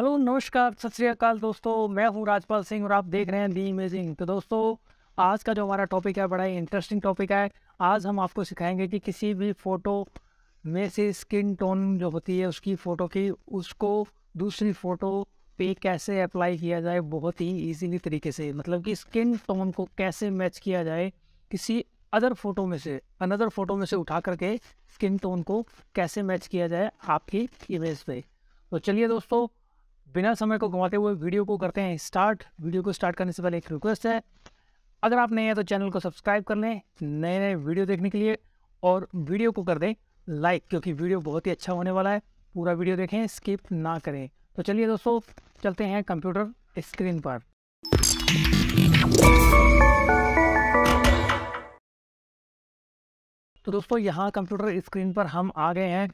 Hello नमस्कार सत श्रीकाल दोस्तों मैं हूं राजपाल सिंह और आप देख रहे हैं दी इमेजिंग तो दोस्तों आज का जो हमारा टॉपिक है बड़ा ही इंटरेस्टिंग टॉपिक है आज हम आपको सिखाएंगे कि किसी भी फ़ोटो में से स्किन टोन जो होती है उसकी फ़ोटो की उसको दूसरी फ़ोटो पे कैसे अप्लाई किया जाए बहुत ही ईजीली तरीके से मतलब कि स्किन टोन को कैसे मैच किया जाए किसी अदर फ़ोटो में से अनदर फ़ोटो में से उठा करके स्किन टोन को कैसे मैच किया जाए आपकी इमेज पे तो चलिए दोस्तों बिना समय को घुमाते हुए वीडियो को करते हैं स्टार्ट वीडियो को स्टार्ट करने से पहले एक रिक्वेस्ट है अगर आप नए हैं तो चैनल को सब्सक्राइब कर लें नए नए वीडियो देखने के लिए और वीडियो को कर दें लाइक क्योंकि वीडियो बहुत ही अच्छा होने वाला है पूरा वीडियो देखें स्किप ना करें तो चलिए दोस्तों चलते हैं कंप्यूटर स्क्रीन पर तो दोस्तों यहाँ कंप्यूटर स्क्रीन पर हम आ गए हैं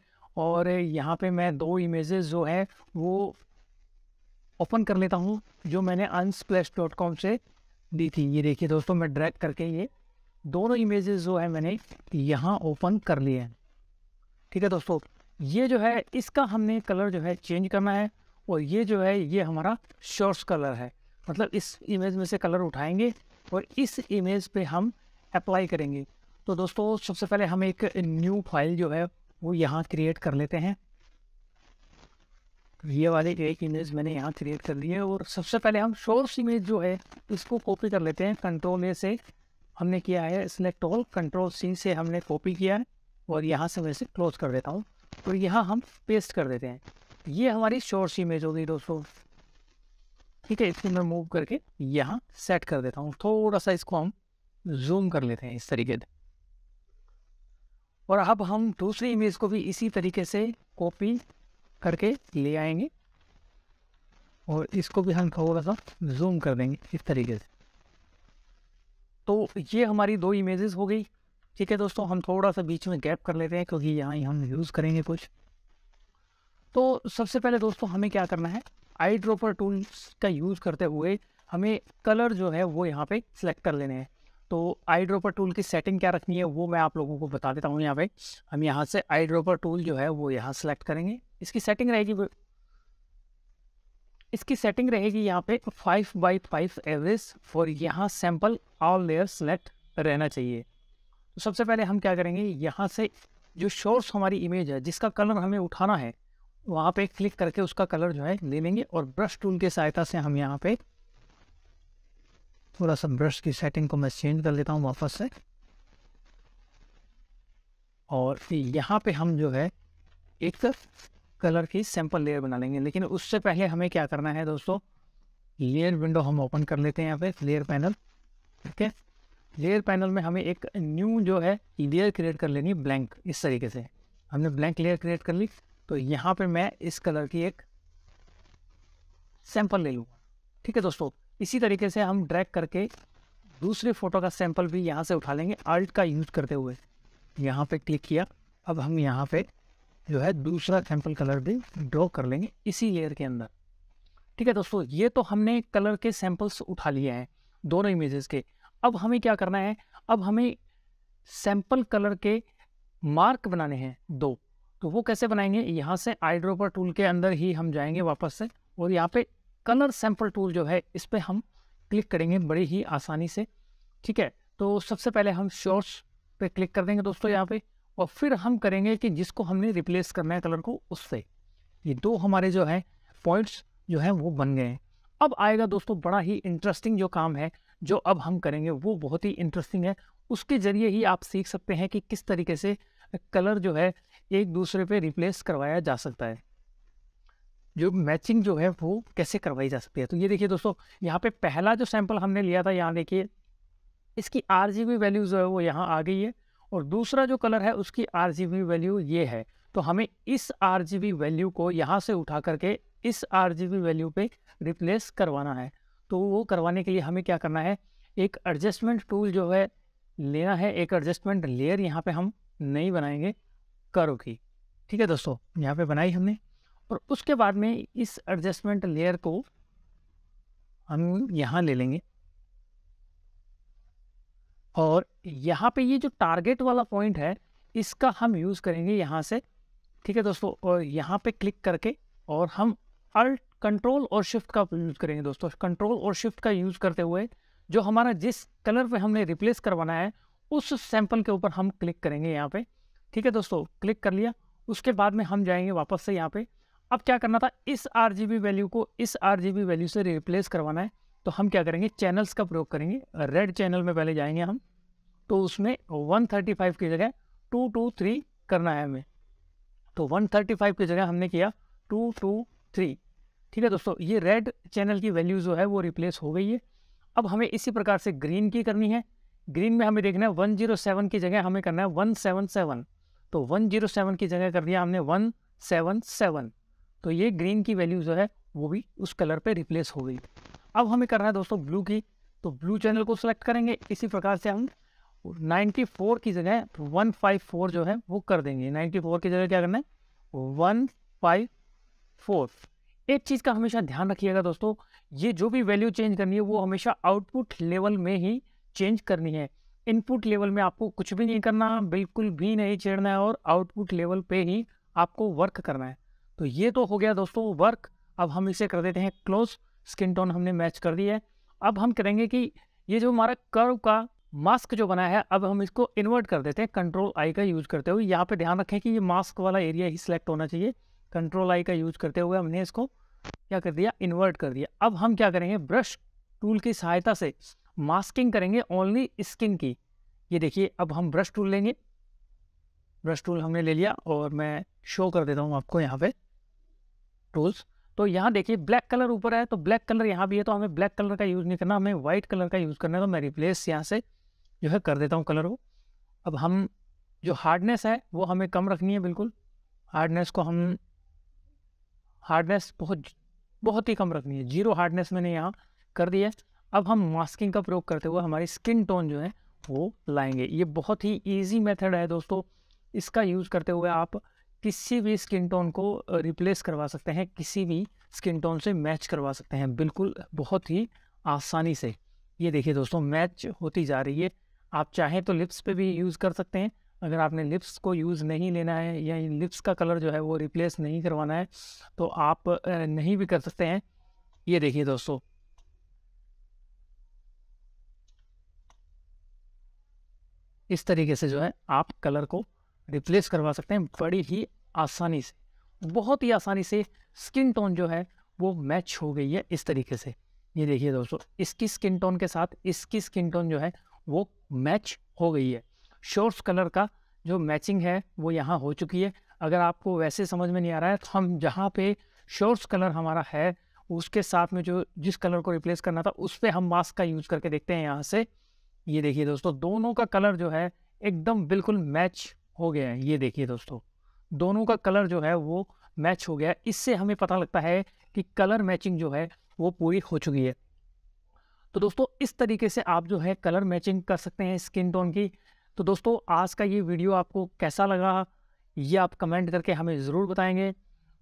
और यहाँ पे मैं दो इमेजेस जो है वो ओपन कर लेता हूँ जो मैंने अनस्प्लैश डॉट कॉम से दी थी ये देखिए दोस्तों मैं ड्रैग करके ये दोनों इमेजेस जो है मैंने यहाँ ओपन कर लिए हैं ठीक है दोस्तों ये जो है इसका हमने कलर जो है चेंज करना है और ये जो है ये हमारा शॉर्ट्स कलर है मतलब इस इमेज में से कलर उठाएंगे और इस इमेज पे हम अप्लाई करेंगे तो दोस्तों सबसे पहले हम एक न्यू फाइल जो है वो यहाँ क्रिएट कर लेते हैं ये वाले एक इमेज मैंने यहाँ क्रिएट कर लिए है और सबसे पहले हम सोर्स इमेज जो है इसको कॉपी कर लेते हैं कंट्रोल ए से हमने किया है सिलेक्ट ऑल कंट्रोल सी से हमने कॉपी किया है और यहाँ से मैं इसे क्लोज कर देता हूँ और तो यहाँ हम पेस्ट कर देते हैं ये हमारी सोर्स इमेज हो गई दोस्तों ठीक है इसको मैं मूव करके यहाँ सेट कर देता हूँ थोड़ा सा इसको हम जूम कर लेते हैं इस तरीके से और अब हम दूसरी इमेज को भी इसी तरीके से कॉपी करके ले आएंगे और इसको भी हम थोड़ा सा जूम कर देंगे इस तरीके से तो ये हमारी दो इमेजेस हो गई ठीक है दोस्तों हम थोड़ा सा बीच में गैप कर लेते हैं क्योंकि यहाँ ही हम यूज़ करेंगे कुछ तो सबसे पहले दोस्तों हमें क्या करना है आई ड्रोपर टूल्स का यूज़ करते हुए हमें कलर जो है वो यहाँ पे सिलेक्ट कर लेने हैं तो आई ड्रोपर टूल की सेटिंग क्या रखनी है वो मैं आप लोगों को बता देता हूँ यहाँ पे हम यहाँ से आई ड्रोपर टूल जो है वो यहाँ सेलेक्ट करेंगे इसकी सेटिंग रहेगी इसकी सेटिंग रहेगी यहाँ पे five by five average for यहाँ सैम्पल ऑल लेयर सेलेक्ट रहना चाहिए तो सबसे पहले हम क्या करेंगे यहाँ से जो शोर्स हमारी इमेज है जिसका कलर हमें उठाना है वहाँ पे क्लिक करके उसका कलर जो है ले लेंगे और ब्रश टूल की सहायता से हम यहाँ पे थोड़ा सा ब्रश की सेटिंग को मैं चेंज कर लेता हूँ वापस से और यहाँ पे हम जो है एक कलर की सैंपल लेयर बना लेंगे लेकिन उससे पहले हमें क्या करना है दोस्तों लेयर विंडो हम ओपन कर लेते हैं यहाँ पे लेयर पैनल ठीक है लेयर पैनल में हमें एक न्यू जो है लेयर क्रिएट कर लेनी ब्लैंक इस तरीके से हमने ब्लैंक लेयर क्रिएट कर ली तो यहाँ पे मैं इस कलर की एक सैंपल ले लूँगा ठीक है दोस्तों इसी तरीके से हम ड्रैग करके दूसरे फ़ोटो का सैंपल भी यहाँ से उठा लेंगे आल्ट का यूज करते हुए यहाँ पे क्लिक किया अब हम यहाँ पे जो है दूसरा सैम्पल कलर भी ड्रॉ कर लेंगे इसी लेयर के अंदर ठीक है दोस्तों ये तो हमने कलर के सैम्पल्स उठा लिए हैं दोनों इमेजेस के अब हमें क्या करना है अब हमें सैम्पल कलर के मार्क बनाने हैं दो तो वो कैसे बनाएंगे यहाँ से आई ड्रोपर टूल के अंदर ही हम जाएंगे वापस से और यहाँ पे कलर सैम्पल टूल जो है इस पर हम क्लिक करेंगे बड़ी ही आसानी से ठीक है तो सबसे पहले हम शॉर्ट्स पे क्लिक कर देंगे दोस्तों यहाँ पे और फिर हम करेंगे कि जिसको हमने रिप्लेस करना है कलर को उससे ये दो हमारे जो है पॉइंट्स जो है वो बन गए अब आएगा दोस्तों बड़ा ही इंटरेस्टिंग जो काम है जो अब हम करेंगे वो बहुत ही इंटरेस्टिंग है उसके ज़रिए ही आप सीख सकते हैं कि किस तरीके से कलर जो है एक दूसरे पे रिप्लेस करवाया जा सकता है जो मैचिंग जो है वो कैसे करवाई जा सकती है तो ये देखिए दोस्तों यहाँ पे पहला जो सैंपल हमने लिया था यहाँ देखिए इसकी आर वैल्यू जो है वो यहाँ आ गई है और दूसरा जो कलर है उसकी आर वैल्यू ये है तो हमें इस आर वैल्यू को यहाँ से उठा करके इस आर वैल्यू पे रिप्लेस करवाना है तो वो करवाने के लिए हमें क्या करना है एक एडजस्टमेंट टूल जो है लेना है एक एडजस्टमेंट लेयर यहाँ पे हम नहीं बनाएंगे करो की ठीक है दोस्तों यहाँ पे बनाई हमने और उसके बाद में इस एडजस्टमेंट लेयर को हम यहाँ ले लेंगे और यहाँ पे ये जो टारगेट वाला पॉइंट है इसका हम यूज़ करेंगे यहाँ से ठीक है दोस्तों और यहाँ पे क्लिक करके और हम अल्ट कंट्रोल और शिफ्ट का यूज़ करेंगे दोस्तों कंट्रोल और शिफ्ट का यूज़ करते हुए जो हमारा जिस कलर पे हमने रिप्लेस करवाना है उस सैंपल के ऊपर हम क्लिक करेंगे यहाँ पे ठीक है दोस्तों क्लिक कर लिया उसके बाद में हम जाएंगे वापस से यहाँ पे अब क्या करना था इस आर वैल्यू को इस आर वैल्यू से रिप्लेस करवाना है तो हम क्या करेंगे चैनल्स का प्रयोग करेंगे रेड चैनल में पहले जाएंगे हम तो उसमें 135 की जगह 223 करना है हमें तो 135 की जगह हमने किया 223 ठीक है दोस्तों ये रेड चैनल की वैल्यू जो है वो रिप्लेस हो गई है अब हमें इसी प्रकार से ग्रीन की करनी है ग्रीन में हमें देखना है वन की जगह हमें करना है वन तो वन की जगह कर दिया हमने वन तो ये ग्रीन की वैल्यू जो है वो भी उस कलर पे रिप्लेस हो गई अब हमें करना है दोस्तों ब्लू की तो ब्लू चैनल को सिलेक्ट करेंगे इसी प्रकार से हम 94 की जगह 154 जो है वो कर देंगे 94 की जगह क्या करना है 154 एक चीज़ का हमेशा ध्यान रखिएगा दोस्तों ये जो भी वैल्यू चेंज करनी है वो हमेशा आउटपुट लेवल में ही चेंज करनी है इनपुट लेवल में आपको कुछ भी नहीं करना बिल्कुल भी नहीं छेड़ना है और आउटपुट लेवल पे ही आपको वर्क करना है तो ये तो हो गया दोस्तों वर्क अब हम इसे कर देते हैं क्लोज स्किन टोन हमने मैच कर दी है अब हम करेंगे कि ये जो हमारा कर्व का मास्क जो बना है अब हम इसको इन्वर्ट कर देते हैं कंट्रोल आई का यूज करते हुए यहाँ पे ध्यान रखें कि ये मास्क वाला एरिया ही सिलेक्ट होना चाहिए कंट्रोल आई का यूज करते हुए हमने इसको क्या कर दिया इन्वर्ट कर दिया अब हम क्या करेंगे ब्रश टूल की सहायता से मास्किंग करेंगे ओनली स्किन की ये देखिए अब हम ब्रश टूल लेंगे ब्रश टूल हमने ले लिया और मैं शो कर देता हूँ आपको यहाँ पे टूल्स तो यहाँ देखिए ब्लैक कलर ऊपर है तो ब्लैक कलर यहाँ भी है तो हमें ब्लैक कलर का यूज़ नहीं करना हमें वाइट कलर का यूज़ करना है तो मैं रिप्लेस यहाँ से जो है कर देता हूँ कलर को अब हम जो हार्डनेस है वो हमें कम रखनी है बिल्कुल हार्डनेस को हम हार्डनेस बहुत बहुत ही कम रखनी है जीरो हार्डनेस मैंने यहाँ कर दिया अब हम मास्किंग का प्रयोग करते हुए हमारी स्किन टोन जो है वो लाएंगे ये बहुत ही ईजी मेथड है दोस्तों इसका यूज़ करते हुए आप किसी भी स्किन टोन को रिप्लेस करवा सकते हैं किसी भी स्किन टोन से मैच करवा सकते हैं बिल्कुल बहुत ही आसानी से ये देखिए दोस्तों मैच होती जा रही है आप चाहें तो लिप्स पे भी यूज़ कर सकते हैं अगर आपने लिप्स को यूज़ नहीं लेना है या लिप्स का कलर जो है वो रिप्लेस नहीं करवाना है तो आप नहीं भी कर सकते हैं ये देखिए दोस्तों इस तरीके से जो है आप कलर को रिप्लेस करवा सकते हैं बड़ी ही आसानी से बहुत ही आसानी से स्किन टोन जो है वो मैच हो गई है इस तरीके से ये देखिए दोस्तों इसकी स्किन टोन के साथ इसकी स्किन टोन जो है वो मैच हो गई है शोर्स कलर का जो मैचिंग है वो यहाँ हो चुकी है अगर आपको वैसे समझ में नहीं आ रहा है तो हम जहाँ पे शोर्स कलर हमारा है उसके साथ में जो जिस कलर को रिप्लेस करना था उस पर हम मास्क का यूज़ करके देखते हैं यहाँ से ये देखिए दोस्तों दोनों का कलर जो है एकदम बिल्कुल मैच हो गए हैं ये देखिए दोस्तों दोनों का कलर जो है वो मैच हो गया इससे हमें पता लगता है कि कलर मैचिंग जो है वो पूरी हो चुकी है तो दोस्तों इस तरीके से आप जो है कलर मैचिंग कर सकते हैं स्किन टोन की तो दोस्तों आज का ये वीडियो आपको कैसा लगा ये आप कमेंट करके हमें ज़रूर बताएंगे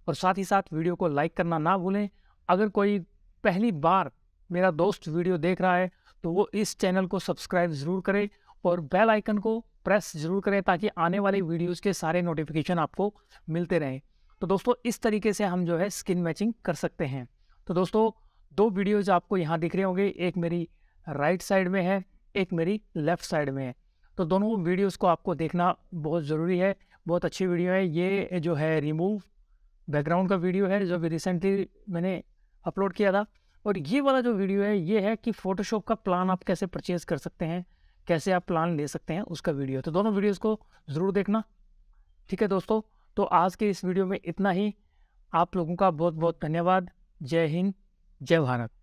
और साथ ही साथ वीडियो को लाइक करना ना भूलें अगर कोई पहली बार मेरा दोस्त वीडियो देख रहा है तो वो इस चैनल को सब्सक्राइब ज़रूर करें और बेल आइकन को प्रेस जरूर करें ताकि आने वाले हम्म। वीडियोस के सारे नोटिफिकेशन आपको मिलते रहें तो दोस्तों इस तरीके से हम जो है स्किन मैचिंग कर सकते हैं तो दोस्तों दो वीडियोज आपको यहाँ दिख रहे होंगे एक मेरी राइट साइड में है एक मेरी लेफ़्ट साइड में है तो दोनों वीडियोज़ को आपको देखना बहुत ज़रूरी है बहुत अच्छी वीडियो है ये जो है रिमूव बैकग्राउंड का वीडियो है जो रिसेंटली मैंने अपलोड किया था और ये वाला जो वीडियो है ये है कि फ़ोटोशॉप का प्लान आप कैसे परचेज़ कर सकते हैं कैसे आप प्लान ले सकते हैं उसका वीडियो तो दोनों वीडियोज़ को ज़रूर देखना ठीक है दोस्तों तो आज के इस वीडियो में इतना ही आप लोगों का बहुत बहुत धन्यवाद जय हिंद जय भारत